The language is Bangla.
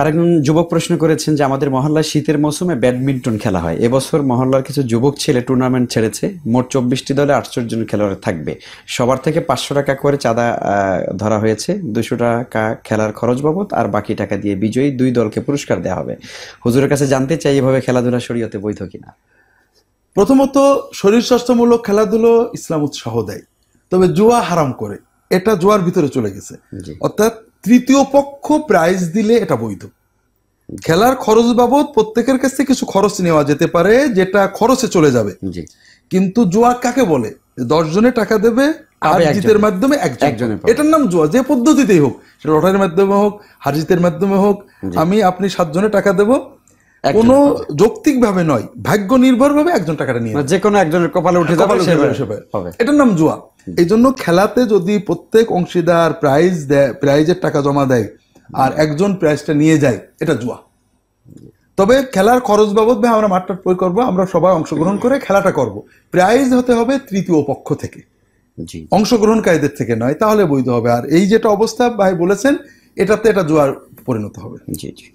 আরেকজন যুবক প্রশ্ন করেছেন যে আমাদের মহল্লায় শীতের মৌসুমে ব্যাডমিন্টন খেলা হয় এবছর মহল্লার কিছু যুবক ছেলে টুর্নামেন্ট ছেড়েছে মোট চব্বিশটি দলে আটশো জন খেলোয়াড় থাকবে সবার থেকে পাঁচশো টাকা করে চাঁদা ধরা হয়েছে দুশো টাকা খেলার খরচ বাবদ আর বাকি টাকা দিয়ে বিজয়ী দুই দলকে পুরস্কার দেওয়া হবে হুজুরের কাছে জানতে চাই এভাবে খেলাধুলা শরীয়তে বৈধ কিনা প্রথমত শরীর স্বাস্থ্যমূলক খেলাধুলো ইসলাম উৎসাহ দেয় তবে জুয়া হারাম করে এটা জোয়ার ভিতরে চলে গেছে অর্থাৎ তৃতীয় পক্ষ প্রাইজ দিলে এটা বৈধ খেলার খরচ বাবদ প্রত্যেকের কাছে কিছু খরচ নেওয়া যেতে পারে যেটা খরচে চলে যাবে কিন্তু জোয়া কাকে বলে দশ জনে টাকা দেবে আর জিতের মাধ্যমে একজন এটার নাম জোয়া যে পদ্ধতিতেই হোক সেটা লটারির মাধ্যমে হোক হারজিতের মাধ্যমে হোক আমি আপনি সাতজনে টাকা দেবো কোনো নয় ভাগ্য একজন টাকাটা নিয়ে যে কোনো একজনের কপালে উঠে যাবে এটার নাম জুয়া এই জন্য খেলাতে যদি প্রত্যেক অংশীদার প্রাইজ দেয় প্রাইজের টাকা জমা দেয় আর একজন প্রাইজটা নিয়ে যায় এটা জুয়া তবে খেলার খরচ বাবদ ভাই আমরা মাঠটা প্রয়োগ করবো আমরা সবাই অংশগ্রহণ করে খেলাটা করব প্রাইজ হতে হবে তৃতীয় পক্ষ থেকে অংশগ্রহণকারীদের থেকে নয় তাহলে বৈধ হবে আর এই যেটা অবস্থা ভাই বলেছেন এটাতে এটা জুয়ার পরিণত হবে জি জি